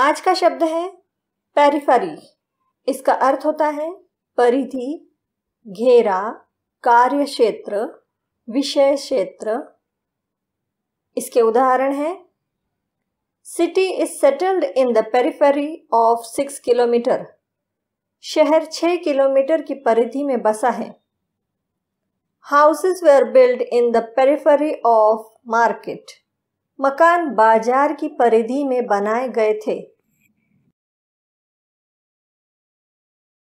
आज का शब्द है पेरिफरी इसका अर्थ होता है परिधि घेरा कार्य क्षेत्र विषय क्षेत्र इसके उदाहरण हैं city is settled in the periphery of six kilometre शहर छः किलोमीटर की परिधि में बसा है houses where build in the periphery of market मकान बाजार की परिधि में बनाए गए थे